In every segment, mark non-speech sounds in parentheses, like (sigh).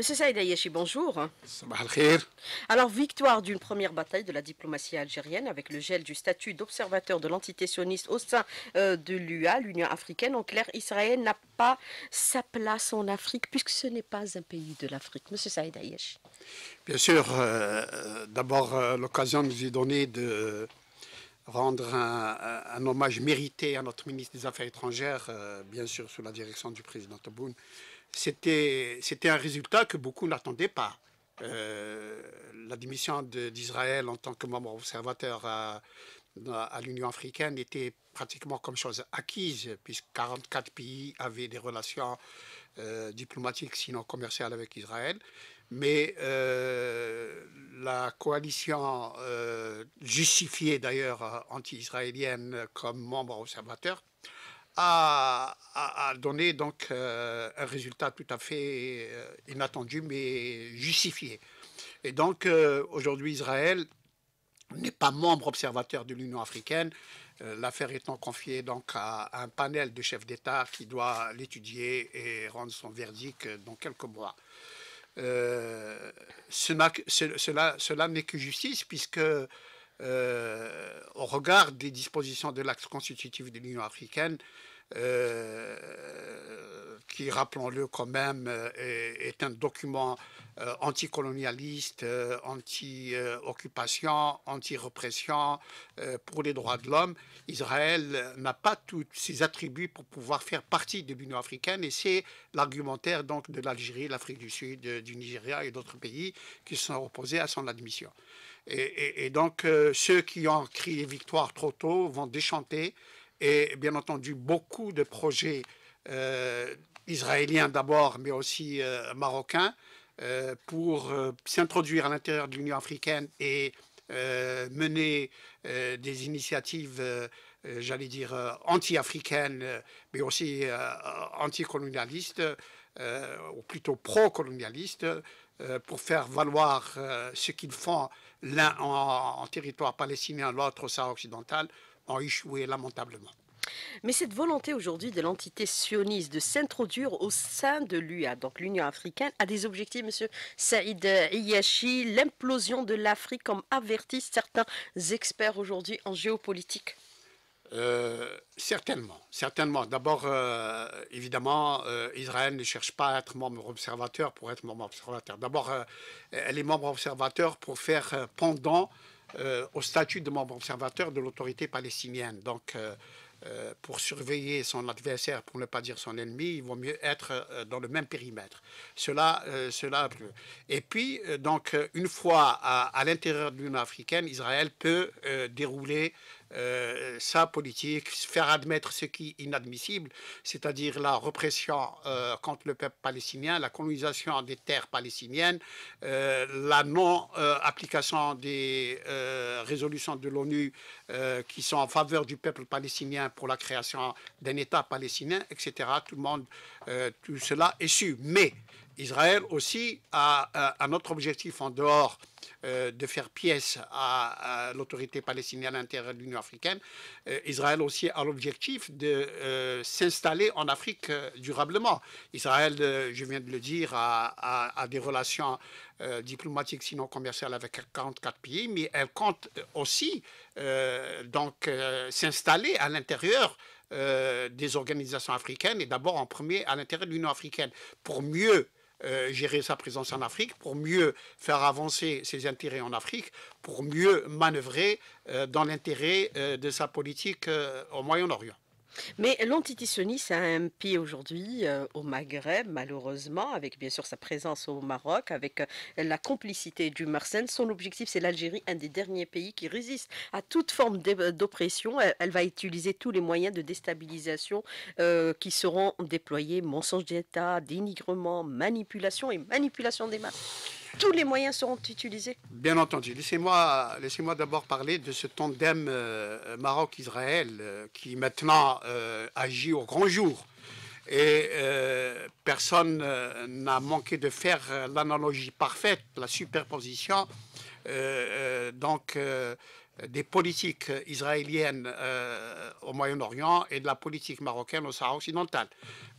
Monsieur Saïd bonjour. Alors, victoire d'une première bataille de la diplomatie algérienne avec le gel du statut d'observateur de l'entité sioniste au sein euh, de l'UA, l'Union africaine. En clair, Israël n'a pas sa place en Afrique puisque ce n'est pas un pays de l'Afrique. Monsieur Saïd Bien sûr, euh, euh, d'abord, l'occasion nous est donnée de rendre un, hommage mérité à notre ministre des Affaires étrangères, bien sûr, sous la direction du président Taboun c'était un résultat que beaucoup n'attendaient pas. Euh, la démission d'Israël en tant que membre observateur à, l'Union africaine était pratiquement comme chose acquise, puisque 44 pays avaient des relations euh, diplomatiques, sinon commerciales avec Israël. Mais euh, la coalition, justifiée d'ailleurs anti-israélienne comme membre observateur, a, donné donc euh, un résultat tout à fait euh, inattendu mais justifié. Et donc euh, aujourd'hui Israël n'est pas membre observateur de l'Union africaine, l'affaire étant confiée donc à un panel de chefs d'État qui doit l'étudier et rendre son verdict dans quelques mois. cela, cela n'est que justice puisque euh, au regard des dispositions de l'acte constitutif de l'Union africaine, euh, qui, rappelons-le quand même, euh, est, un document anticolonialiste, anti-occupation, anti repression pour les droits de l'homme. Israël n'a pas tous ses attributs pour pouvoir faire partie de l'Union africaine et c'est l'argumentaire donc de l'Algérie, l'Afrique du Sud, du Nigeria et d'autres pays qui sont opposés à son admission. Et, donc, euh, ceux qui ont crié victoire trop tôt vont déchanter. Et bien entendu, beaucoup de projets euh, israéliens d'abord, mais aussi euh, marocains, pour s'introduire à l'intérieur de l'Union africaine et mener des initiatives, j'allais dire, anti-africaines, mais aussi anticolonialistes, ou plutôt pro-colonialistes, pour faire valoir ce qu'ils font l'un en, territoire palestinien, l'autre au Sahara occidental, ont échoué lamentablement. Mais cette volonté aujourd'hui de l'entité sioniste de s'introduire au sein de l'UA, donc l'Union africaine, a des objectifs, Monsieur Saïd Iyashi, l'implosion de l'Afrique, comme avertissent certains experts aujourd'hui en géopolitique. Euh, certainement, certainement. D'abord, euh, évidemment, euh, Israël ne cherche pas à être membre observateur pour être membre observateur. D'abord, elle est membre observateur pour faire pendant au statut de membre observateur de l'autorité palestinienne. Donc, pour surveiller son adversaire, pour ne pas dire son ennemi, il vaut mieux être dans le même périmètre. Cela, cela. Et puis, donc, une fois à l'intérieur de l'Union africaine, Israël peut dérouler euh, sa politique, faire admettre ce qui est inadmissible, c'est-à-dire la répression euh, contre le peuple palestinien, la colonisation des terres palestiniennes, euh, la non-application des résolutions de l'ONU qui sont en faveur du peuple palestinien pour la création d'un État palestinien, etc. Tout le monde, tout cela est su. Mais Israël aussi a un autre objectif en dehors euh, de faire pièce à, l'autorité palestinienne à l'intérieur de l'Union africaine. Euh, Israël aussi a l'objectif de euh, s'installer en Afrique durablement. Israël, je viens de le dire, a, des relations diplomatiques sinon commerciales avec 44 pays, mais elle compte aussi donc s'installer à l'intérieur des organisations africaines et d'abord en premier à l'intérieur de l'Union africaine pour mieux euh, gérer sa présence en Afrique, pour mieux faire avancer ses intérêts en Afrique, pour mieux manœuvrer euh, dans l'intérêt euh, de sa politique au Moyen-Orient. Mais sioniste a un pied aujourd'hui euh, au Maghreb, malheureusement, avec bien sûr sa présence au Maroc, avec euh, la complicité du Marsen. Son objectif, c'est l'Algérie, un des derniers pays qui résiste à toute forme d'oppression. Elle, va utiliser tous les moyens de déstabilisation euh, qui seront déployés mensonges d'État, dénigrement, manipulation et manipulation des masses tous les moyens seront utilisés Bien entendu. Laissez-moi laissez d'abord parler de ce tandem euh, Maroc-Israël euh, qui maintenant euh, agit au grand jour. Et personne n'a manqué de faire l'analogie parfaite, la superposition. donc, des politiques israéliennes euh, au Moyen-Orient et de la politique marocaine au Sahara occidental.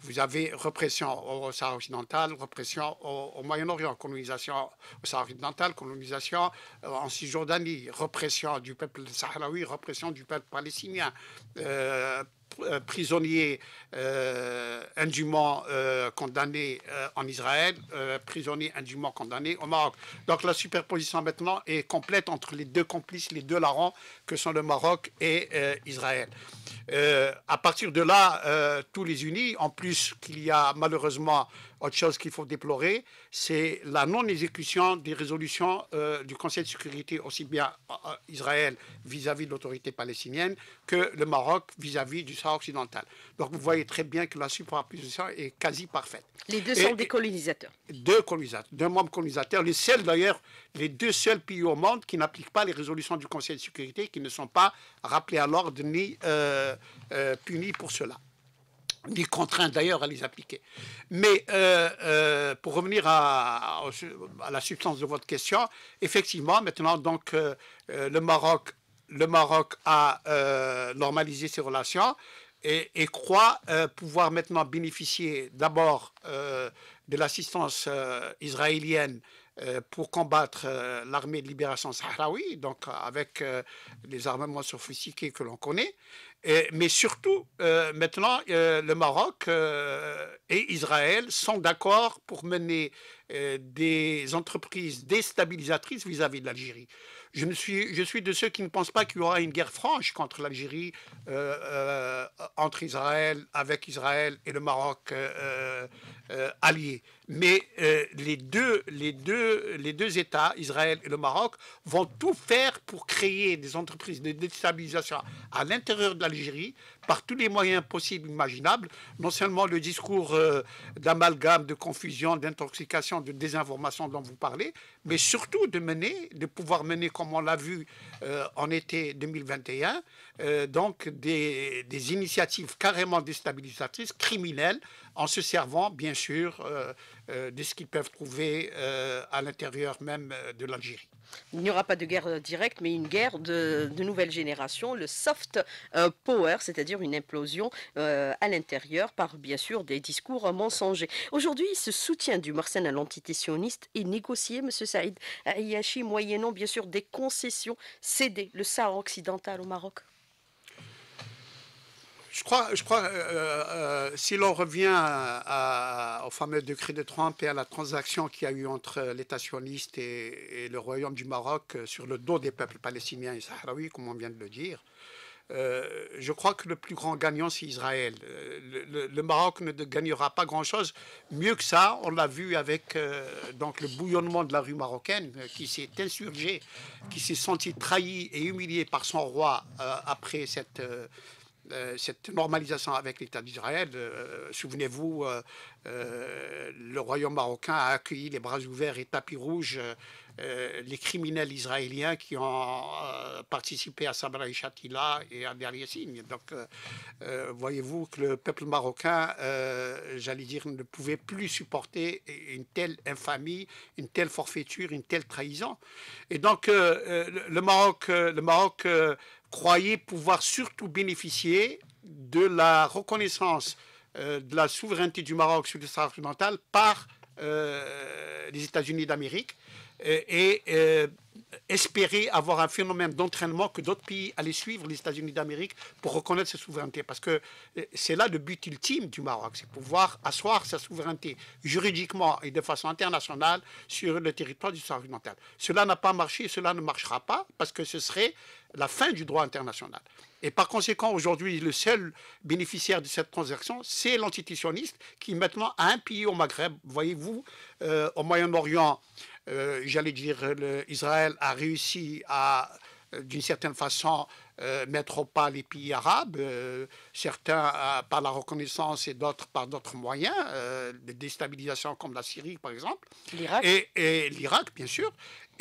Vous avez repression au Sahara occidental, repression au, Moyen-Orient, colonisation au Sahara occidental, colonisation euh, en Cisjordanie, repression du peuple sahraoui, repression du peuple palestinien. Euh, euh, prisonniers euh, indûment euh, condamnés en Israël, prisonniers indûment condamnés au Maroc. Donc la superposition maintenant est complète entre les deux complices, les deux larrons que sont le Maroc et Israël. à partir de là, tous les unis, en plus qu'il y a malheureusement autre chose qu'il faut déplorer, c'est la non-exécution des résolutions euh, du Conseil de sécurité, aussi bien euh, euh, Israël vis-à-vis de l'autorité palestinienne que le Maroc vis-à-vis du Sahara occidental. Donc vous voyez très bien que la superposition est quasi parfaite. Les deux sont des colonisateurs. Deux colonisateurs, deux membres colonisateurs. Les seuls d'ailleurs, les deux seuls pays au monde qui n'appliquent pas les résolutions du Conseil de sécurité, qui ne sont pas rappelés à l'ordre ni punis pour cela ni contraint d'ailleurs à les appliquer. Mais euh, euh, pour revenir à, la substance de votre question, effectivement, maintenant, donc, euh, le, Maroc, le Maroc a normalisé ses relations et croit pouvoir maintenant bénéficier d'abord de l'assistance israélienne euh, pour combattre euh, l'armée de libération sahraoui, donc euh, avec les armements sophistiqués que l'on connaît, mais surtout maintenant le Maroc et Israël sont d'accord pour mener des entreprises déstabilisatrices vis-à-vis de l'Algérie. Je, suis, je suis de ceux qui ne pensent pas qu'il y aura une guerre franche contre l'Algérie entre Israël, avec Israël et le Maroc allié. Mais euh, les, deux, les, deux, les États, Israël et le Maroc, vont tout faire pour créer des entreprises de déstabilisation à l'intérieur de l'Algérie par tous les moyens possibles, imaginables. Non seulement le discours euh, d'amalgame, de confusion, d'intoxication, de désinformation dont vous parlez, mais surtout de mener, de pouvoir mener, comme on l'a vu euh, en été 2021, euh, donc des, initiatives carrément déstabilisatrices, criminelles, en se servant bien sûr euh, euh, de ce qu'ils peuvent trouver à l'intérieur même de l'Algérie. Il n'y aura pas de guerre directe, mais une guerre de, nouvelle génération, le soft power, c'est-à-dire une implosion à l'intérieur par bien sûr des discours mensongers. Aujourd'hui, ce soutien du Marseille à l'entité sioniste est négocié, M. Saïd Ayashi, moyennant bien sûr des concessions cédées le Sahara occidental au Maroc. Je crois, je crois euh, euh, si l'on revient au fameux décret de Trump et à la transaction qu'il y a eu entre l'État sioniste et, le Royaume du Maroc euh, sur le dos des peuples palestiniens et sahraouis, comme on vient de le dire, je crois que le plus grand gagnant, c'est Israël. Le, Maroc ne gagnera pas grand-chose. Mieux que ça, on l'a vu avec donc le bouillonnement de la rue marocaine qui s'est insurgé, qui s'est senti trahi et humilié par son roi après cette euh, cette normalisation avec l'État d'Israël. Euh, souvenez-vous, euh, le royaume marocain a accueilli les bras ouverts et tapis rouges les criminels israéliens qui ont participé à Sabra et Shatila et à Der signe Donc, voyez-vous que le peuple marocain, j'allais dire, ne pouvait plus supporter une telle infamie, une telle forfaiture, une telle trahison. Et donc, le Maroc, le Maroc croyait pouvoir surtout bénéficier de la reconnaissance euh, de la souveraineté du Maroc sur le Sahara occidental par euh, les États-Unis d'Amérique. Euh, et espérer avoir un phénomène d'entraînement que d'autres pays allaient suivre, les États-Unis d'Amérique, pour reconnaître sa souveraineté. Parce que euh, c'est là le but ultime du Maroc, c'est pouvoir asseoir sa souveraineté juridiquement et de façon internationale sur le territoire du Sahara oriental. Cela n'a pas marché, cela ne marchera pas, parce que ce serait la fin du droit international. Et par conséquent, aujourd'hui, le seul bénéficiaire de cette transaction, c'est l'institutionniste qui maintenant a un pays au Maghreb. Voyez-vous, euh, au Moyen-Orient, euh, j'allais dire, le, Israël a réussi à, euh, d'une certaine façon, euh, mettre au pas les pays arabes, certains par la reconnaissance et d'autres par d'autres moyens, des déstabilisations comme la Syrie par exemple, et, et l'Irak bien sûr.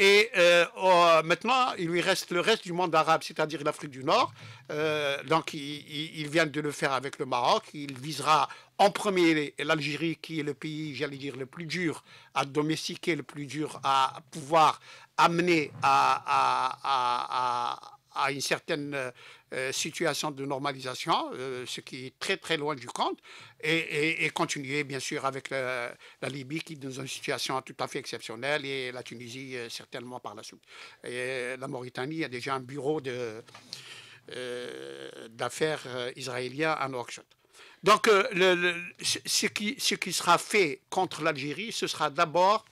Et euh, oh, maintenant, il lui reste le reste du monde arabe, c'est-à-dire l'Afrique du Nord. Euh, donc, il, vient de le faire avec le Maroc. Il visera en premier l'Algérie, qui est le pays, j'allais dire, le plus dur à domestiquer, le plus dur à pouvoir amener à à une certaine euh, euh, situation de normalisation, euh, ce qui est très très loin du compte, et, continuer bien sûr avec la, Libye qui est dans une situation tout à fait exceptionnelle et la Tunisie certainement par la suite. Et la Mauritanie a déjà un bureau d'affaires israélien à Nouakchott. Donc ce, qui, ce qui sera fait contre l'Algérie, ce sera d'abord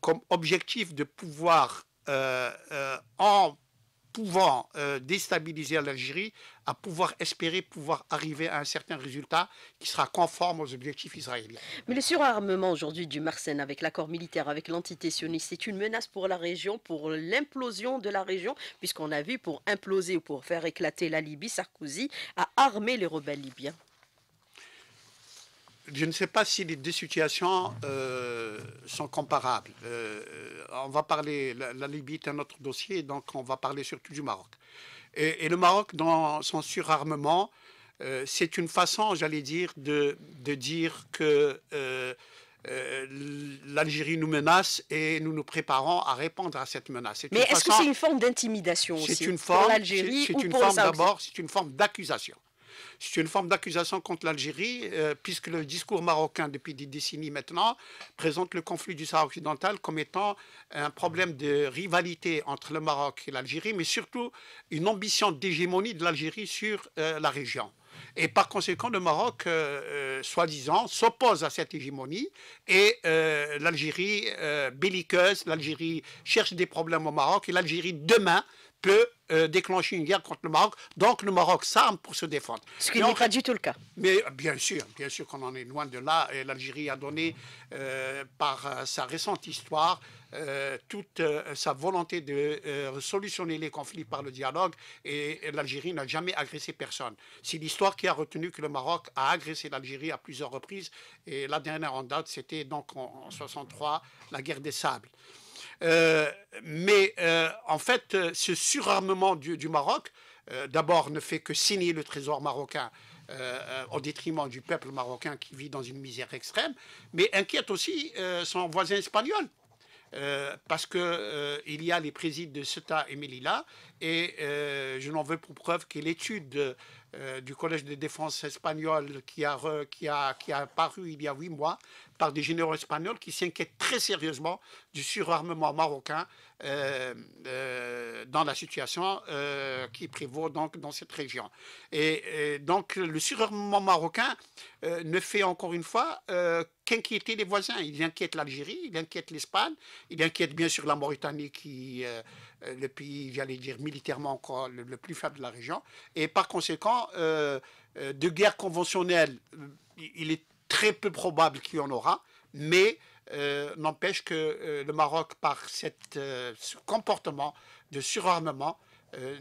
comme objectif de pouvoir en pouvant euh, déstabiliser l'Algérie à pouvoir espérer pouvoir arriver à un certain résultat qui sera conforme aux objectifs israéliens. Mais le surarmement aujourd'hui du Marsen avec l'accord militaire avec l'entité sioniste, c'est une menace pour la région, pour l'implosion de la région, puisqu'on a vu pour imploser ou pour faire éclater la Libye, Sarkozy a armé les rebelles libyens je ne sais pas si les deux situations euh, sont comparables. Euh, on va parler, la, Libye est un autre dossier, donc on va parler surtout du Maroc. Et, le Maroc, dans son surarmement, euh, c'est une façon, j'allais dire, de, dire que l'Algérie nous menace et nous nous préparons à répondre à cette menace. Mais est-ce que c'est une forme d'intimidation aussi une forme, une d'abord, c'est une forme d'accusation. C'est une forme d'accusation contre l'Algérie, euh, puisque le discours marocain, depuis des décennies maintenant, présente le conflit du Sahara occidental comme étant un problème de rivalité entre le Maroc et l'Algérie, mais surtout une ambition d'hégémonie de l'Algérie sur euh, la région. Et par conséquent, le Maroc, euh, soi-disant, s'oppose à cette hégémonie et l'Algérie belliqueuse, l'Algérie cherche des problèmes au Maroc et l'Algérie demain peut euh, déclencher une guerre contre le Maroc. Donc le Maroc s'arme pour se défendre. Ce qui n'est pas du tout le cas. Mais euh, bien sûr, bien sûr qu'on en est loin de là. Et l'Algérie a donné, euh, par sa récente histoire, toute sa volonté de solutionner les conflits par le dialogue et, l'Algérie n'a jamais agressé personne. C'est l'histoire qui a retenu que le Maroc a agressé l'Algérie à plusieurs reprises et la dernière en date c'était donc en, 1963, 63 la guerre des sables en fait, euh, ce surarmement du, Maroc, euh, d'abord, ne fait que signer le trésor marocain euh, au détriment du peuple marocain qui vit dans une misère extrême, mais inquiète aussi son voisin espagnol. parce qu'il y a les présides de Ceuta et Melilla, et je n'en veux pour preuve que l'étude euh, du Collège de défense espagnol qui a, qui, a, qui a paru il y a huit mois par des généraux espagnols qui s'inquiètent très sérieusement du surarmement marocain euh, euh, dans la situation qui prévaut donc dans cette région. Et, et donc le surarmement marocain ne fait encore une fois qu'inquiéter les voisins. Il inquiète l'Algérie, il inquiète l'Espagne, il inquiète bien sûr la Mauritanie qui, euh, le pays, j'allais dire militairement encore le, plus faible de la région. Et par conséquent, euh, euh, de guerre conventionnelle, il est très peu probable qu'il y en aura, mais n'empêche que le Maroc, par ce comportement de surarmement,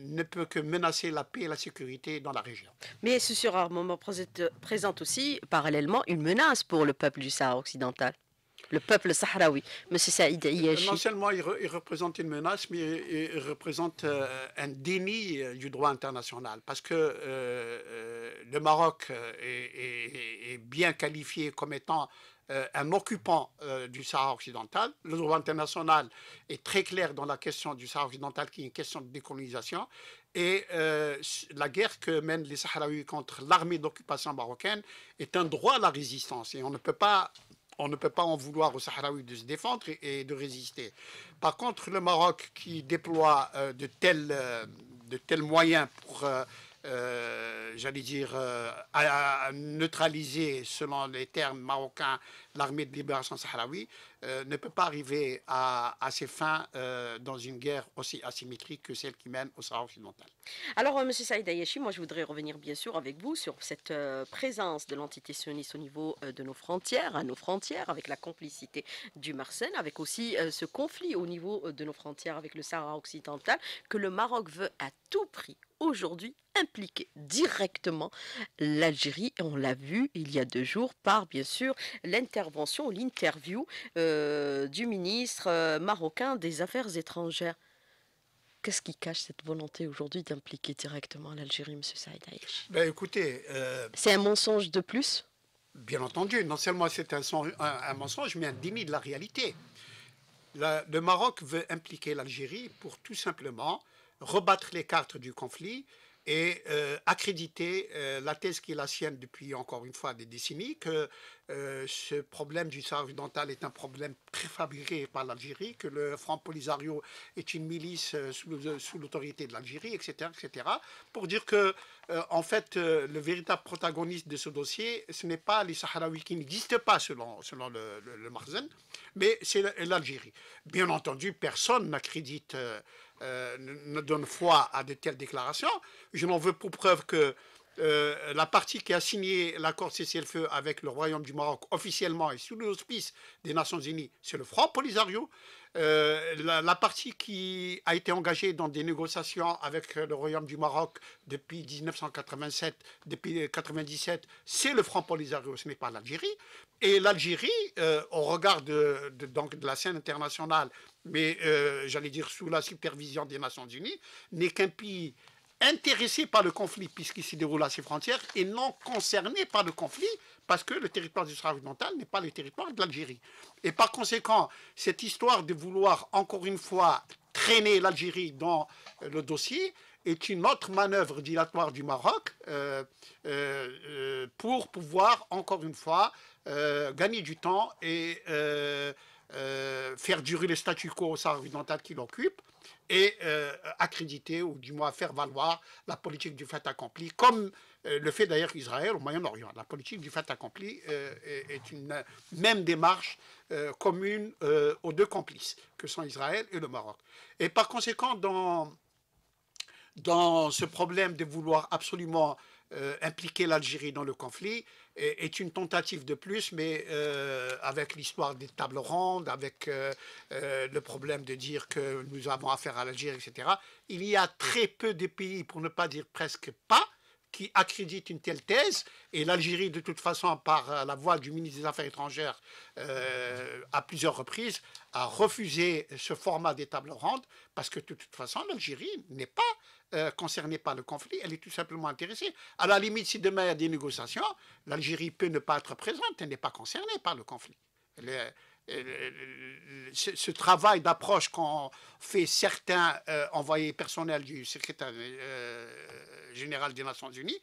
ne peut que menacer la paix et la sécurité dans la région. Mais ce surarmement présente aussi, parallèlement, une menace pour le peuple du Sahara occidental le peuple sahraoui. M. Saïd Yachi. Euh, non seulement il, représente une menace, mais il, représente euh, un déni euh, du droit international. Parce que le Maroc est, bien qualifié comme étant un occupant du Sahara occidental. Le droit international est très clair dans la question du Sahara occidental, qui est une question de décolonisation. Et la guerre que mènent les Sahraouis contre l'armée d'occupation marocaine est un droit à la résistance. Et on ne peut pas on ne peut pas en vouloir aux Sahraouis de se défendre et, de résister. Par contre, le Maroc qui déploie euh, euh, de, tels, moyens pour, euh, j'allais dire, neutraliser, selon les termes marocains, l'armée de libération sahraoui euh, ne peut pas arriver à, ses fins euh, dans une guerre aussi asymétrique que celle qui mène au Sahara occidental. Alors, euh, M. Saïd Ayeshi, moi je voudrais revenir bien sûr avec vous sur cette présence de l'entité sioniste au niveau de nos frontières, à nos frontières, avec la complicité du Marseille, avec aussi ce conflit au niveau de nos frontières avec le Sahara occidental que le Maroc veut à tout prix aujourd'hui impliquer directement l'Algérie. Et On l'a vu il y a deux jours par, bien sûr, l'intervention l'intervention, l'interview euh, du ministre euh, marocain des Affaires étrangères. Qu'est-ce qui cache cette volonté aujourd'hui d'impliquer directement l'Algérie, M. Saïd ben, Écoutez. Euh, c'est un mensonge de plus Bien entendu. Non seulement c'est un, mensonge, mais un déni de la réalité. le Maroc veut impliquer l'Algérie pour tout simplement rebattre les cartes du conflit et euh, accréditer euh, la thèse qui est la sienne depuis encore une fois des décennies, que euh, ce problème du Sahara occidental est un problème préfabriqué par l'Algérie, que le Front Polisario est une milice sous l'autorité de l'Algérie, etc., etc., pour dire que, en fait, le véritable protagoniste de ce dossier, ce n'est pas les Sahraouis qui n'existent pas selon, selon le, le Marzen, mais c'est l'Algérie. Bien entendu, personne n'accrédite euh, ne donne foi à de telles déclarations. Je n'en veux pour preuve que euh, la partie qui a signé l'accord cessez-le-feu avec le Royaume du Maroc officiellement et sous l'auspice des Nations Unies, c'est le Front Polisario. Euh, la, partie qui a été engagée dans des négociations avec le Royaume du Maroc depuis 1987, depuis 1997, c'est le Front Polisario, ce n'est pas l'Algérie. Et l'Algérie, euh, au regard donc, de la scène internationale, mais j'allais dire sous la supervision des Nations Unies, n'est qu'un pays intéressés par le conflit puisqu'il s'y déroule à ses frontières et non concernés par le conflit parce que le territoire du Sahara occidental n'est pas le territoire de l'Algérie. Et par conséquent, cette histoire de vouloir encore une fois traîner l'Algérie dans euh, le dossier est une autre manœuvre dilatoire du Maroc euh, euh, pour pouvoir encore une fois gagner du temps et euh, faire durer le statu quo au occidental qui l'occupe et euh, accréditer ou du moins faire valoir la politique du fait accompli, comme euh, le fait d'ailleurs Israël au Moyen-Orient. La politique du fait accompli est, est, une même démarche commune aux deux complices, que sont Israël et le Maroc. Et par conséquent, dans, dans ce problème de vouloir absolument impliquer l'Algérie dans le conflit, est une tentative de plus, mais euh, avec l'histoire des tables rondes, avec euh, euh, le problème de dire que nous avons affaire à l'Algérie, etc., il y a très peu de pays, pour ne pas dire presque pas, qui accrédite une telle thèse. Et l'Algérie, de toute façon, par la voix du ministre des Affaires étrangères, euh, à plusieurs reprises, a refusé ce format des tables rondes parce que, de toute façon, l'Algérie n'est pas euh, concernée par le conflit. Elle est tout simplement intéressée. À la limite, si demain il y a des négociations, l'Algérie peut ne pas être présente. Elle n'est pas concernée par le conflit. Euh, ce, travail d'approche qu'ont fait certains euh, envoyés personnels du secrétaire euh, général des Nations Unies,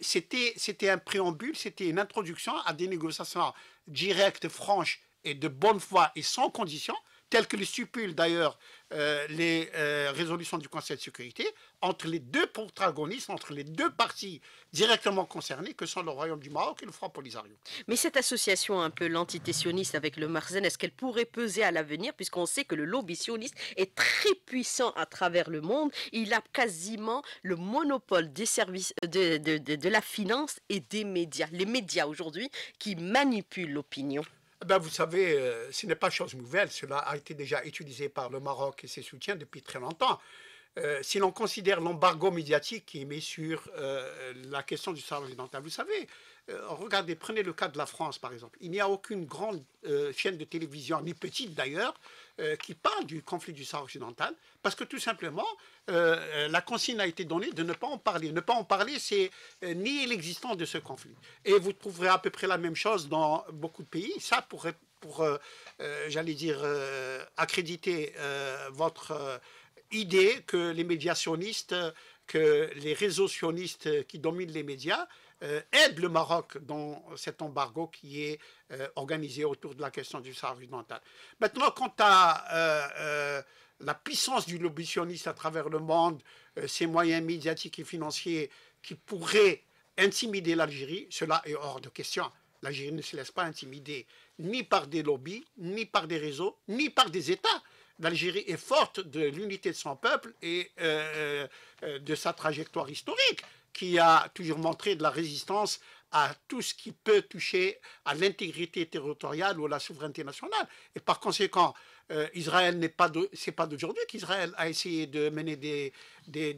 c'était, un préambule, c'était une introduction à des négociations directes, franches et de bonne foi et sans condition, telles que le stipule d'ailleurs euh, les euh, résolutions du Conseil de sécurité entre les deux protagonistes, entre les deux parties directement concernées que sont le Royaume du Maroc et le Front Polisario. Mais cette association un peu l'entité sioniste avec le Marzen, est-ce qu'elle pourrait peser à l'avenir puisqu'on sait que le lobby sioniste est très puissant à travers le monde Il a quasiment le monopole des services de la finance et des médias. Les médias aujourd'hui qui manipulent l'opinion. Eh ben, vous savez, euh, ce n'est pas chose nouvelle. Cela a été déjà utilisé par le Maroc et ses soutiens depuis très longtemps. Euh, si l'on considère l'embargo médiatique qui est mis sur euh, la question du Sahara occidental, vous savez, regardez, prenez le cas de la France par exemple. Il n'y a aucune grande chaîne de télévision, ni petite d'ailleurs, euh, qui parle du conflit du Sahara occidental, parce que tout simplement, euh, euh, la consigne a été donnée de ne pas en parler. Ne pas en parler, c'est nier l'existence de ce conflit. Et vous trouverez à peu près la même chose dans beaucoup de pays. Ça, pour, pour j'allais dire, accréditer votre idée que les médiationnistes, que les réseaux sionistes qui dominent les médias, euh, aide le Maroc dans cet embargo qui est euh, organisé autour de la question du Sahara occidental. Maintenant, quant à euh, la puissance du lobby sioniste à travers le monde, ses moyens médiatiques et financiers qui pourraient intimider l'Algérie, cela est hors de question. L'Algérie ne se laisse pas intimider ni par des lobbies, ni par des réseaux, ni par des États. L'Algérie est forte de l'unité de son peuple et de sa trajectoire historique qui a toujours montré de la résistance à tout ce qui peut toucher à l'intégrité territoriale ou à la souveraineté nationale. Et par conséquent, euh, Israël n'est pas c'est pas d'aujourd'hui qu'Israël a essayé de mener des,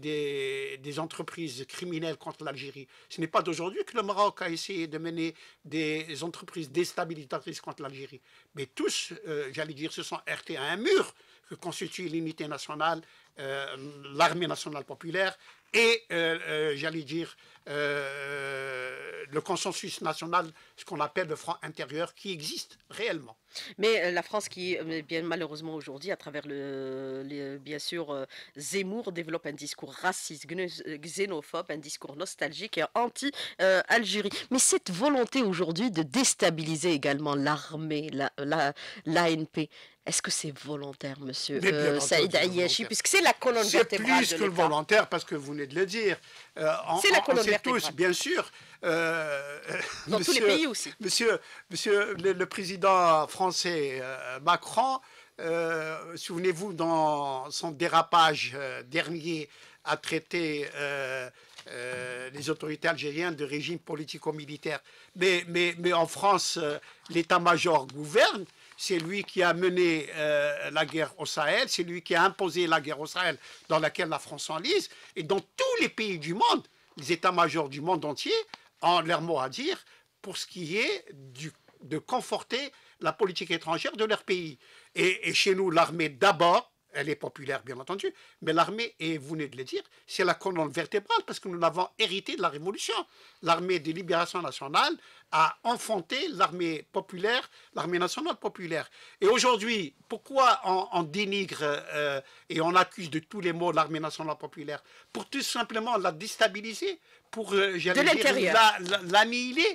des, entreprises criminelles contre l'Algérie. Ce n'est pas d'aujourd'hui que le Maroc a essayé de mener des entreprises déstabilisatrices contre l'Algérie. Mais tous, euh, j'allais dire, se sont RT à un mur que constitue l'unité nationale, euh, l'armée nationale populaire et, euh, euh, j'allais dire, euh, le consensus national ce qu'on appelle le franc intérieur qui existe réellement. Mais euh, la France qui, euh, bien malheureusement aujourd'hui, à travers le, euh, bien sûr Zemmour, développe un discours raciste, xénophobe, un discours nostalgique et anti-Algérie. Mais cette volonté aujourd'hui de déstabiliser également l'armée, l'ANP, la, est-ce que c'est volontaire, monsieur Saïd puisque c'est la colonne vertébrale C'est plus que volontaire, parce que vous venez de le dire. c'est la colonne on tous, bien sûr, euh, (laughs) dans monsieur, tous les pays aussi. Monsieur, le, président français euh, Macron, euh, souvenez-vous, dans son dérapage dernier, a traité les autorités algériennes de régime politico-militaire. Mais, mais, mais, en France, l'état-major gouverne. C'est lui qui a mené la guerre au Sahel, c'est lui qui a imposé la guerre au Sahel dans laquelle la France s'enlise. Et dans tous les pays du monde, les états-majors du monde entier en leur mot à dire pour ce qui est de conforter la politique étrangère de leur pays. et chez nous, l'armée d'abord, elle est populaire bien entendu, mais l'armée, et vous venez de le dire, c'est la colonne vertébrale parce que nous l'avons hérité de la Révolution. L'armée de libération nationale a enfanté l'armée populaire, l'armée nationale populaire. Et aujourd'hui, pourquoi on, dénigre euh, et on accuse de tous les maux l'armée nationale populaire Pour tout simplement la déstabiliser, pour euh, l'annihiler,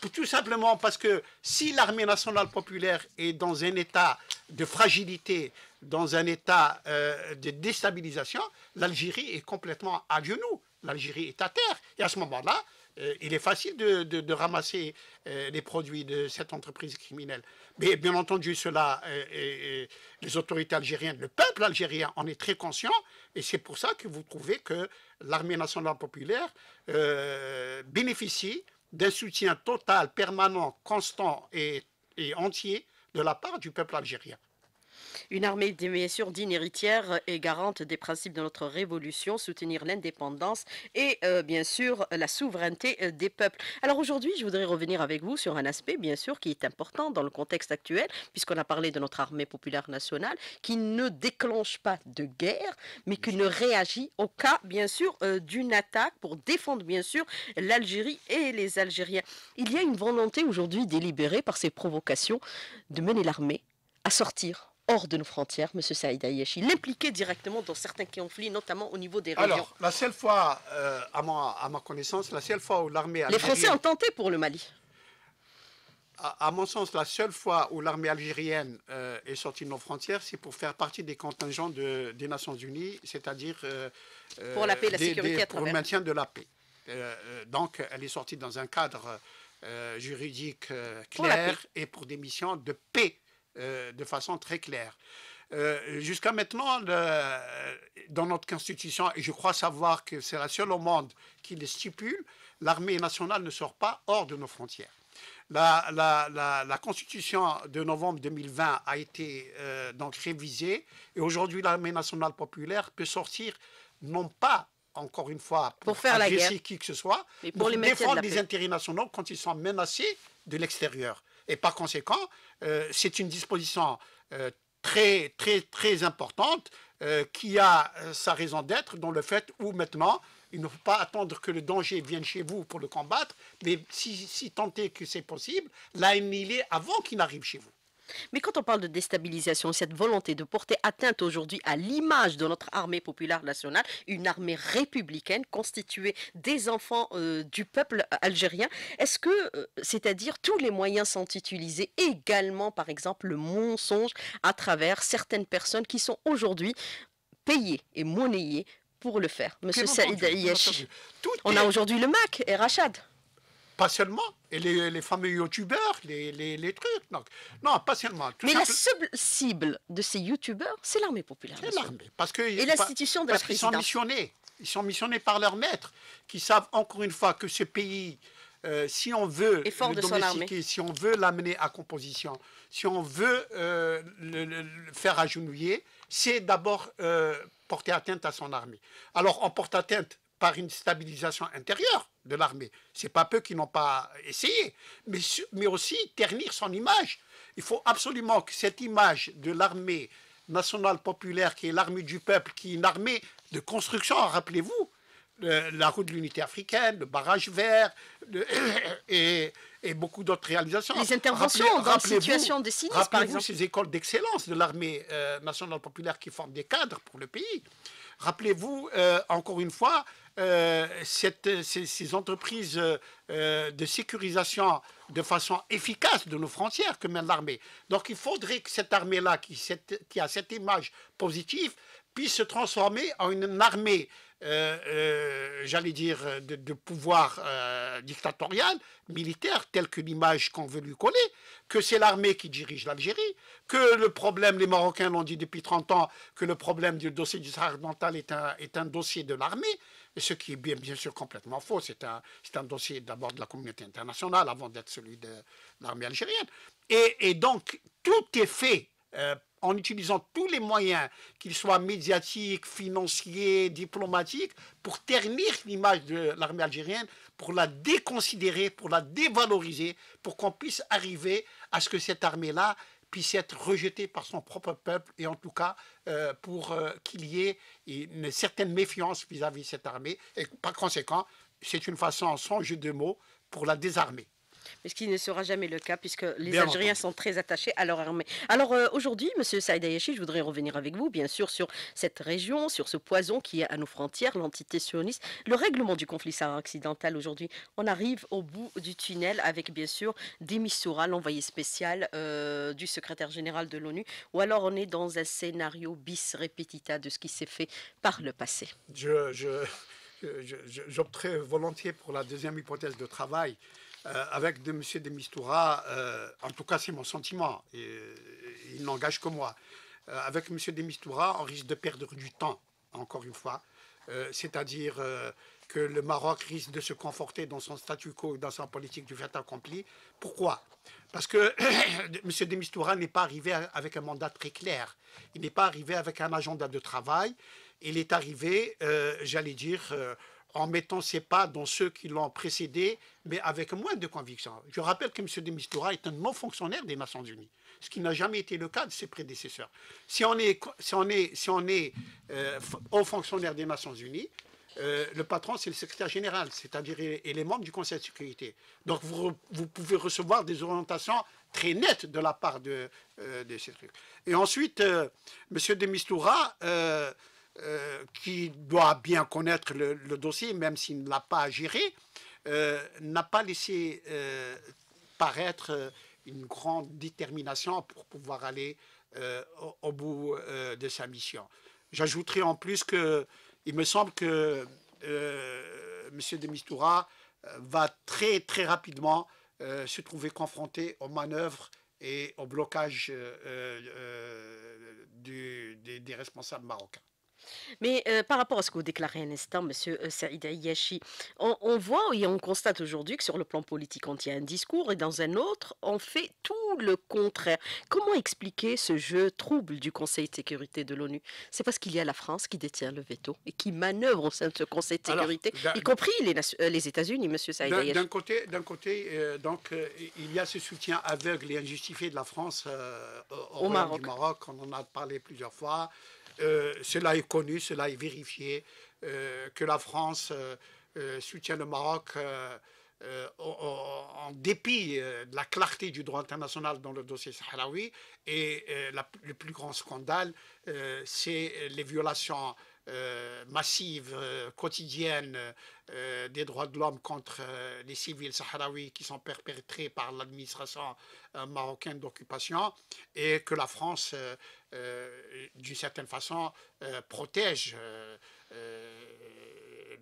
la, tout simplement parce que si l'armée nationale populaire est dans un état de fragilité, dans un état euh, de déstabilisation, l'Algérie est complètement à genoux. L'Algérie est à terre. Et à ce moment-là, euh, il est facile de, ramasser euh, les produits de cette entreprise criminelle. Mais bien entendu, cela, les autorités algériennes, le peuple algérien en est très conscient. Et c'est pour ça que vous trouvez que l'armée nationale populaire bénéficie d'un soutien total, permanent, constant et entier de la part du peuple algérien. Une armée bien sûr digne héritière et garante des principes de notre révolution, soutenir l'indépendance et euh, bien sûr la souveraineté euh, des peuples. Alors aujourd'hui, je voudrais revenir avec vous sur un aspect bien sûr qui est important dans le contexte actuel, puisqu'on a parlé de notre armée populaire nationale qui ne déclenche pas de guerre, mais qui ne réagit au cas bien sûr euh, d'une attaque pour défendre bien sûr l'Algérie et les Algériens. Il y a une volonté aujourd'hui délibérée par ces provocations de mener l'armée à sortir hors de nos frontières, M. Saïd Ayesh. Il directement dans certains conflits, notamment au niveau des régions. Alors, la seule fois, euh, à, ma, à, ma, connaissance, la seule fois où l'armée algérienne... Les Français ont tenté pour le Mali. À, mon sens, la seule fois où l'armée algérienne euh, est sortie de nos frontières, c'est pour faire partie des contingents des Nations Unies, c'est-à-dire... Euh, pour la paix et la sécurité à travers. Pour le maintien de la paix. donc, elle est sortie dans un cadre juridique clair et pour des missions de paix euh, de façon très claire. Euh, jusqu'à maintenant, dans notre constitution, et je crois savoir que c'est la seule au monde qui le stipule, l'armée nationale ne sort pas hors de nos frontières. La, constitution de novembre 2020 a été euh, donc révisée et aujourd'hui l'armée nationale populaire peut sortir non pas encore une fois pour, faire la guerre qui que ce soit, mais pour, défendre les intérêts nationaux quand ils sont menacés de l'extérieur. Et par conséquent, euh, c'est une disposition euh, très, très, très importante euh, qui a sa raison d'être dans le fait où maintenant il ne faut pas attendre que le danger vienne chez vous pour le combattre, mais si, tenter que c'est possible, l'annuler avant qu'il n'arrive chez vous. Mais quand on parle de déstabilisation, cette volonté de porter atteinte aujourd'hui à l'image de notre armée populaire nationale, une armée républicaine constituée des enfants euh, du peuple euh, algérien, est-ce que, euh, c'est-à-dire, tous les moyens sont utilisés également, par exemple, le mensonge à travers certaines personnes qui sont aujourd'hui payées et monnayées pour le faire Monsieur Saïd Ayesh. on a aujourd'hui le MAC et Rachad. Pas seulement. Et les, fameux youtubeurs, les, trucs. non, pas seulement. Mais la cible de ces youtubeurs, c'est l'armée populaire. l'armée. Parce que et l'institution de sont missionnés. Ils sont missionnés par leurs maîtres. qui savent encore une fois que ce pays, euh, si on veut le domestiquer, si on veut l'amener à composition, si on veut euh, le, faire agenouiller, c'est d'abord euh, porter atteinte à son armée. Alors on porte atteinte par une stabilisation intérieure, de l'armée. C'est pas peu qui n'ont pas essayé, mais, mais aussi ternir son image. Il faut absolument que cette image de l'armée nationale populaire, qui est l'armée du peuple, qui est une armée de construction, rappelez-vous, euh, la route de l'unité africaine, le barrage vert, (coughs) et, beaucoup d'autres réalisations. Les interventions dans situation de par exemple. ces écoles d'excellence de l'armée euh, nationale populaire qui forment des cadres pour le pays. Rappelez-vous, euh, encore une fois, euh, cette, ces, entreprises euh, euh, de sécurisation de façon efficace de nos frontières que mène l'armée. Donc il faudrait que cette armée-là, qui, qui a cette image positive, puisse se transformer en une armée, j'allais dire, de, pouvoir dictatorial, militaire, telle que l'image qu'on veut lui coller, que c'est l'armée qui dirige l'Algérie, que le problème, les Marocains l'ont dit depuis 30 ans, que le problème du dossier du Sahara occidental est un, est un dossier de l'armée, ce qui est bien, sûr complètement faux. C'est un, dossier d'abord de la communauté internationale avant d'être celui de, l'armée algérienne. Et, donc, tout est fait euh, en utilisant tous les moyens, qu'ils soient médiatiques, financiers, diplomatiques, pour ternir l'image de l'armée algérienne, pour la déconsidérer, pour la dévaloriser, pour qu'on puisse arriver à ce que cette armée-là puisse être rejeté par son propre peuple et en tout cas euh, pour euh, qu'il y ait une certaine méfiance vis-à-vis de cette armée. Et par conséquent, c'est une façon, sans jeu de mots, pour la désarmer mais ce qui ne sera jamais le cas puisque les Algériens sont très attachés à leur armée. Alors euh, aujourd'hui, Monsieur Ayachi, je voudrais revenir avec vous, bien sûr, sur cette région, sur ce poison qui est à nos frontières, l'entité sioniste, le règlement du conflit sahara-occidental aujourd'hui. On arrive au bout du tunnel avec, bien sûr, Soura, l'envoyé spécial euh, du secrétaire général de l'ONU, ou alors on est dans un scénario bis repetita de ce qui s'est fait par le passé. Je, je, euh, volontiers pour la deuxième hypothèse de travail. Euh, avec de, M. Demistoura, euh, en tout cas c'est mon sentiment, et, il n'engage que moi, euh, avec M. Demistoura, on risque de perdre du temps, encore une fois, c'est-à-dire que le Maroc risque de se conforter dans son statu quo et dans sa politique du fait accompli. Pourquoi Parce que M. (coughs) Demistoura n'est pas arrivé avec un mandat très clair, il n'est pas arrivé avec un agenda de travail, il est arrivé, j'allais dire, en mettant ses pas dans ceux qui l'ont précédé, mais avec moins de conviction. Je rappelle que M. Demistura est un non fonctionnaire des Nations Unies, ce qui n'a jamais été le cas de ses prédécesseurs. Si on est, si on est, si on est euh, haut fonctionnaire des Nations Unies, euh, le patron, c'est le secrétaire général, c'est-à-dire et les membres du Conseil de sécurité. Donc vous, pouvez recevoir des orientations très nettes de la part de, euh, ces trucs. Et ensuite, euh, M. Demistura... Euh, qui doit bien connaître le, dossier, même s'il ne l'a pas géré, euh, n'a pas laissé euh, paraître euh, une grande détermination pour pouvoir aller au, bout de sa mission. J'ajouterai en plus que il me semble que M. Demistoura va très très rapidement se trouver confronté aux manœuvres et au blocage du, des, des responsables marocains. Mais euh, par rapport à ce que vous déclarez un instant, Monsieur euh, Saïd on, voit et on constate aujourd'hui que sur le plan politique, on tient un discours et dans un autre, on fait tout le contraire. Comment expliquer ce jeu trouble du Conseil de sécurité de l'ONU C'est parce qu'il y a la France qui détient le veto et qui manœuvre au sein de ce Conseil de sécurité, y compris euh, les, États-Unis, Monsieur Saïd Ayashi. D'un côté, d'un côté donc, il y a ce soutien aveugle et injustifié de la France au, Maroc. Maroc. On en a parlé plusieurs fois. Euh, cela est connu, cela est vérifié, euh, que la France euh, soutient le Maroc en dépit de la clarté du droit international dans le dossier sahraoui. Et le plus grand scandale, c'est les violations massives, quotidiennes des droits de l'homme contre les civils sahraouis qui sont perpétrés par l'administration marocaine d'occupation et que la France euh, d'une certaine façon, euh, protège euh,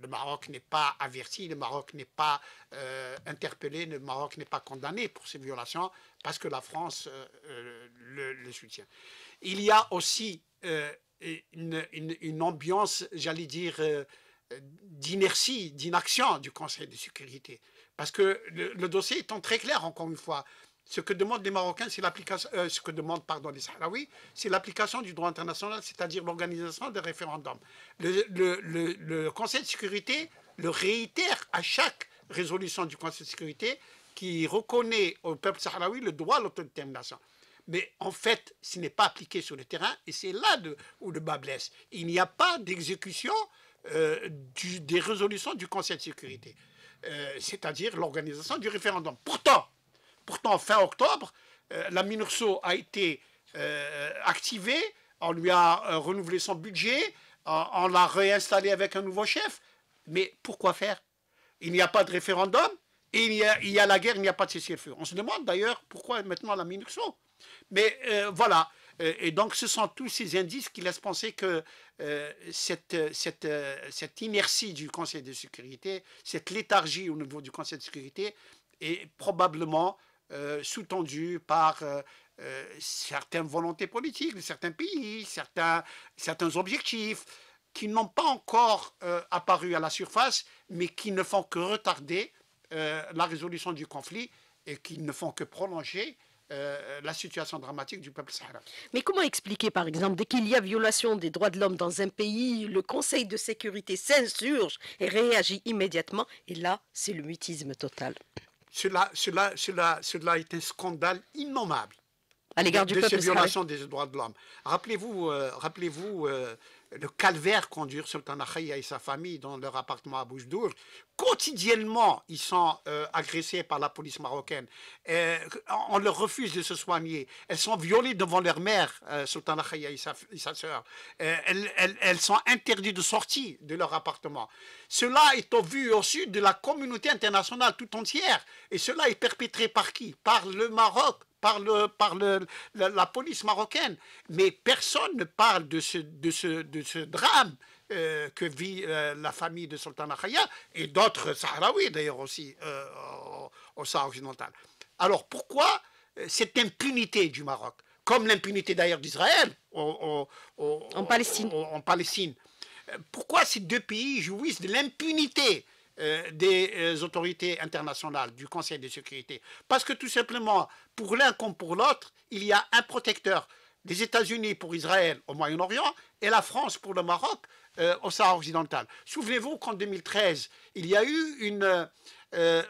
le Maroc n'est pas averti, le Maroc n'est pas interpellé, le Maroc n'est pas condamné pour ces violations parce que la France le, soutient. Il y a aussi une, ambiance, j'allais dire, d'inertie, d'inaction du Conseil de sécurité. Parce que le, le, dossier étant très clair, encore une fois, ce que demandent les Marocains, c'est l'application, euh, ce que demandent pardon, les Sahraouis, c'est l'application du droit international, c'est-à-dire l'organisation des référendums. Le, Conseil de sécurité le réitère à chaque résolution du Conseil de sécurité qui reconnaît au peuple sahraoui le droit à l'autodétermination. Mais en fait, ce n'est pas appliqué sur le terrain et c'est là de, où le bas blesse. Il n'y a pas d'exécution euh, des résolutions du Conseil de sécurité, euh, c'est-à-dire l'organisation du référendum. Pourtant, Pourtant, fin octobre, euh, la Minurso a été euh, activée, on lui a euh, renouvelé son budget, on l'a réinstallé avec un nouveau chef. Mais pourquoi faire Il n'y a pas de référendum, et il y, a, la guerre, il n'y a pas de cessez-le-feu. On se demande d'ailleurs pourquoi maintenant la Minurso. Mais voilà. Et donc, ce sont tous ces indices qui laissent penser que cette, cette, cette, inertie du Conseil de sécurité, cette léthargie au niveau du Conseil de sécurité est probablement euh, sous tendu par euh, euh, certaines volontés politiques de certains pays, certains, certains objectifs qui n'ont pas encore apparu à la surface, mais qui ne font que retarder la résolution du conflit et qui ne font que prolonger la situation dramatique du peuple sahraoui. Mais comment expliquer, par exemple, dès qu'il y a violation des droits de l'homme dans un pays, le Conseil de sécurité s'insurge et réagit immédiatement, et là, c'est le mutisme total cela, cela, cela, cela un scandale innommable à l'égard du de ces violations des droits de l'homme. Rappelez-vous, euh, rappelez-vous euh, le calvaire qu'endure Sultan Akhaya et sa famille dans leur appartement à Boujdour. Quotidiennement, ils sont euh, agressés par la police marocaine. on leur refuse de se soigner. Elles sont violées devant leur mère, euh, Sultan Akhaya et sa, et sœur. Elles, sont interdites de sortie de leur appartement. Cela est au vu au sud de la communauté internationale tout entière. Et cela est perpétré par qui Par le Maroc par, la, police marocaine. Mais personne ne parle de ce, de de ce drame euh, que vit euh, la famille de Sultan Akhaya et d'autres Sahraouis d'ailleurs aussi euh, au, Sahara occidental. Alors pourquoi cette impunité du Maroc, comme l'impunité d'ailleurs d'Israël en, en Palestine, pourquoi ces deux pays jouissent de l'impunité euh, des euh, autorités internationales, du Conseil de sécurité. Parce que tout simplement, pour l'un comme pour l'autre, il y a un protecteur. Les États-Unis pour Israël au Moyen-Orient et la France pour le Maroc euh, au Sahara occidental. Souvenez-vous qu'en 2013, il y a eu une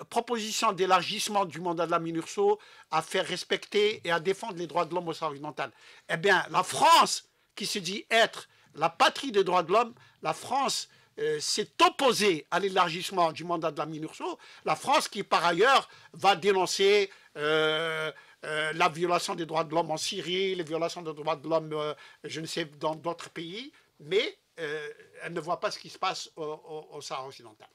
proposition d'élargissement du mandat de la MINURSO à faire respecter et à défendre les droits de l'homme au Sahara occidental. Eh bien, la France, qui se dit être la patrie des droits de l'homme, la France euh, s'est opposée à l'élargissement du mandat de la MINURSO, la France qui par ailleurs va dénoncer euh, euh, la violation des droits de l'homme en Syrie, les violations des droits de l'homme, je ne sais, dans d'autres pays, mais euh, elle ne voit pas ce qui se passe au, Sahara occidental.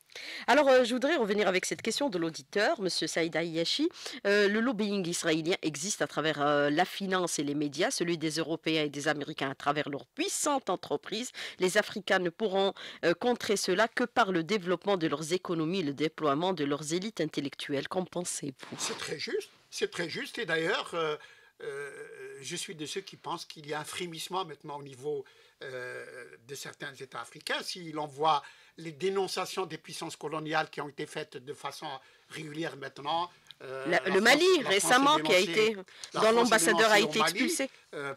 Alors, euh, je voudrais revenir avec cette question de l'auditeur, M. Saïda Yashi. Euh, le lobbying israélien existe à travers la finance et les médias, celui des Européens et des Américains à travers leurs puissantes entreprises. Les Africains ne pourront contrer cela que par le développement de leurs économies, le déploiement de leurs élites intellectuelles. Qu'en pensez-vous C'est très juste. C'est très juste. Et d'ailleurs, euh, je suis de ceux qui pensent qu'il y a un frémissement maintenant au niveau euh, de certains États africains. Si l'on voit les dénonciations des puissances coloniales qui ont été faites de façon régulière maintenant, euh, le Mali, récemment, qui a été, dont l'ambassadeur a été expulsé.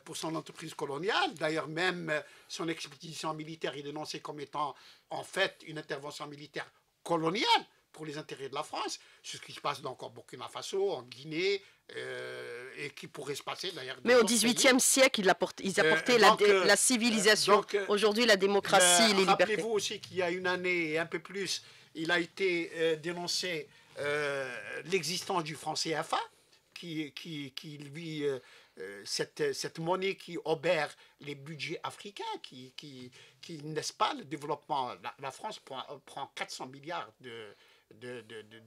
pour son entreprise coloniale. D'ailleurs, même son expédition militaire est dénoncée comme étant en fait une intervention militaire coloniale pour les intérêts de la France. ce qui se passe donc en Burkina Faso, en Guinée, euh, et qui pourrait se passer d'ailleurs. Mais au XVIIIe siècle, ils euh, apportaient, la, euh, civilisation. Aujourd'hui, la démocratie, les libertés. Rappelez-vous aussi qu'il y a une année et un peu plus, il a été dénoncé l'existence du franc CFA, qui, qui, lui. Cette, cette, monnaie qui obère les budgets africains, qui, qui, nest pas le développement. La, France prend 400 milliards de,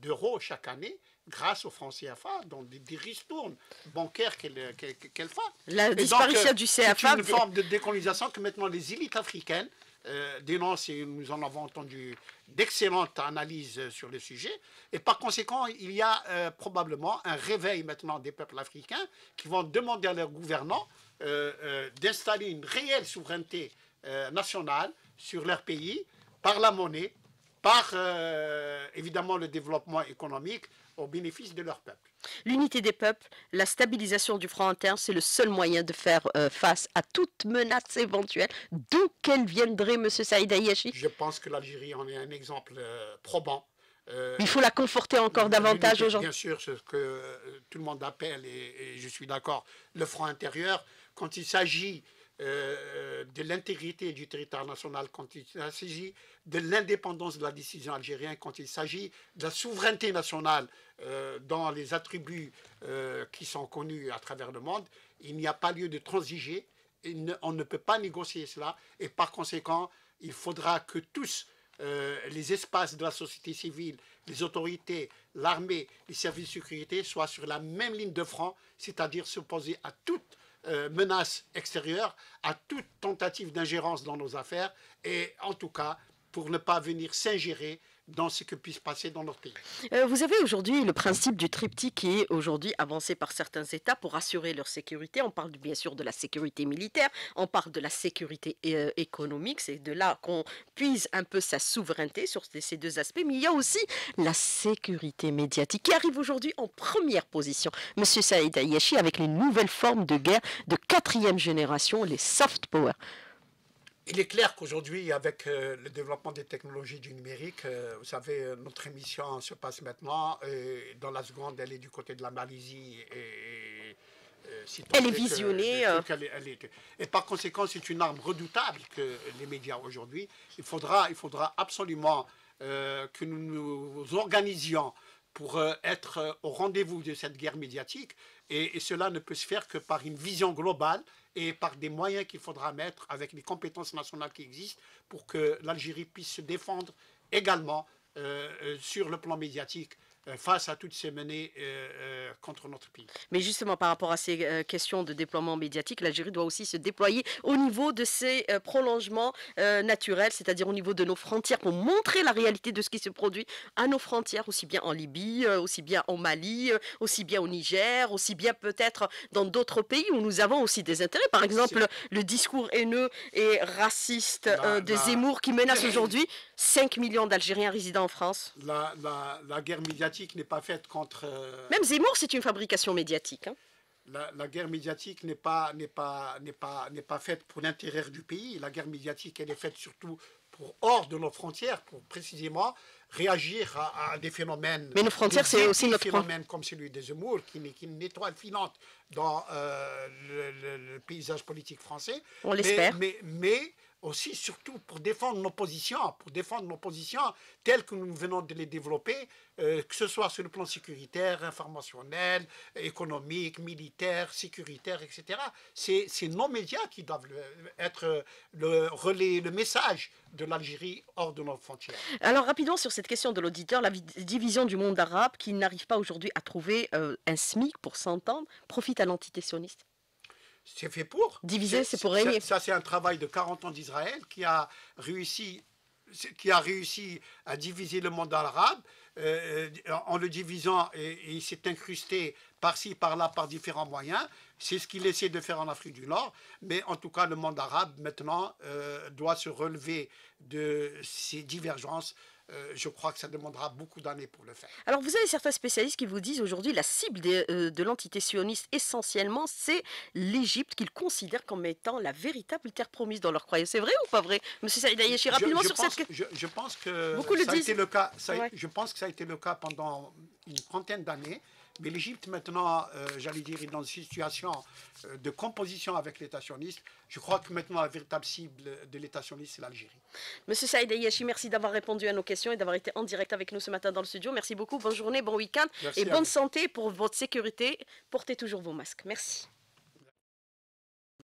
d'euros chaque année grâce aux Franc CFA, dont des, ristournes bancaires qu'elle qu fait. La disparition euh, du CFA. C'est une forme de décolonisation que maintenant les élites africaines euh, dénoncent et nous en avons entendu d'excellentes analyses sur le sujet. Et par conséquent, il y a euh, probablement un réveil maintenant des peuples africains qui vont demander à leurs gouvernants d'installer une réelle souveraineté nationale sur leur pays par la monnaie par euh, évidemment le développement économique au bénéfice de leur peuple. L'unité des peuples, la stabilisation du front interne, c'est le seul moyen de faire euh, face à toute menace éventuelle, d'où qu'elle viendrait, M. Saïd Ayashi Je pense que l'Algérie en est un exemple euh, probant. Il faut la conforter encore davantage aujourd'hui. Bien sûr, ce que tout le monde appelle, et je suis d'accord, le front intérieur, quand il s'agit euh, euh, de l'intégrité du territoire national quand il s'agit de l'indépendance de la décision algérienne, quand il s'agit de la souveraineté nationale euh, dans les attributs qui sont connus à travers le monde, il n'y a pas lieu de transiger. on ne peut pas négocier cela et par conséquent, il faudra que tous les espaces de la société civile, les autorités, l'armée, les services de sécurité soient sur la même ligne de front, c'est-à-dire s'opposer à toutes menaces euh, menace extérieure, à toute tentative d'ingérence dans nos affaires et en tout cas pour ne pas venir s'ingérer dans ce que puisse passer dans leur pays. Euh, vous avez aujourd'hui le principe du triptyque qui est aujourd'hui avancé par certains États pour assurer leur sécurité. On parle bien sûr de la sécurité militaire, on parle de la sécurité euh, économique, c'est de là qu'on puise un peu sa souveraineté sur ces deux aspects, mais il y a aussi la sécurité médiatique qui arrive aujourd'hui en première position. Monsieur Saïd Ayashi avec les nouvelles formes de guerre de quatrième génération, les soft power. Il est clair qu'aujourd'hui, avec euh, le développement des technologies du numérique, euh, vous savez, euh, notre émission se passe maintenant. dans la seconde, elle est du côté de la Malaisie. Et, elle est visionnée. et par conséquent, c'est une arme redoutable que les médias aujourd'hui. Il faudra, il faudra absolument que nous nous organisions pour être au rendez-vous de cette guerre médiatique et, cela ne peut se faire que par une vision globale et par des moyens qu'il faudra mettre avec les compétences nationales qui existent pour que l'Algérie puisse se défendre également euh, euh, sur le plan médiatique euh, face à toutes ces menées euh, euh, contre notre pays. Mais justement, par rapport à ces questions de déploiement médiatique, l'Algérie doit aussi se déployer au niveau de ses prolongements naturels, c'est-à-dire au niveau de nos frontières, pour montrer la réalité de ce qui se produit à nos frontières, aussi bien en Libye, aussi bien au Mali, aussi bien au Niger, aussi bien peut-être dans d'autres pays où nous avons aussi des intérêts. Par exemple, le discours haineux et raciste de Zemmour qui menace aujourd'hui 5 millions d'Algériens résidant en France. La, guerre médiatique n'est pas faite contre... Euh, Même Zemmour, c'est une fabrication médiatique. Hein. La, guerre médiatique n'est pas, n'est pas, n'est pas, n'est pas faite pour l'intérêt du pays. La guerre médiatique, elle est faite surtout pour hors de nos frontières, pour précisément réagir à, des phénomènes. Mais nos frontières, c'est aussi notre phénomène comme celui de Zemmour, qui, n'est est une étoile filante dans euh, le, paysage politique français. On l'espère. mais aussi surtout pour défendre nos positions, pour défendre nos positions telles que nous venons de les développer, euh, que ce soit sur le plan sécuritaire, informationnel, économique, militaire, sécuritaire, etc. C'est nos médias qui doivent être le relais, le message de l'Algérie hors de nos frontières. Alors rapidement sur cette question de l'auditeur, la division du monde arabe qui n'arrive pas aujourd'hui à trouver euh, un SMIC pour s'entendre, profite à l'entité sioniste c'est fait pour. Diviser, c'est pour régner. Ça, c'est un travail de 40 ans d'Israël qui a réussi qui a réussi à diviser le monde arabe euh, en le divisant et, il s'est incrusté par-ci, par-là, par différents moyens. C'est ce qu'il essaie de faire en Afrique du Nord. Mais en tout cas, le monde arabe, maintenant, euh, doit se relever de ces divergences euh, je crois que ça demandera beaucoup d'années pour le faire. Alors vous avez certains spécialistes qui vous disent aujourd'hui la cible euh, de, l'entité sioniste essentiellement c'est l'Égypte qu'ils considèrent comme étant la véritable terre promise dans leur croyance. C'est vrai ou pas vrai Monsieur Saïd rapidement sur cette je, pense que beaucoup le A le cas, Je pense que ça a été le cas pendant une trentaine d'années. Mais l'Égypte, maintenant, euh, j'allais dire, est dans une situation euh, de composition avec l'État sioniste. Je crois que maintenant, la véritable cible de l'État sioniste, c'est l'Algérie. Monsieur Saïd Ayashi, merci d'avoir répondu à nos questions et d'avoir été en direct avec nous ce matin dans le studio. Merci beaucoup. Bonne journée, bon week-end et bonne santé pour votre sécurité. Portez toujours vos masques. Merci.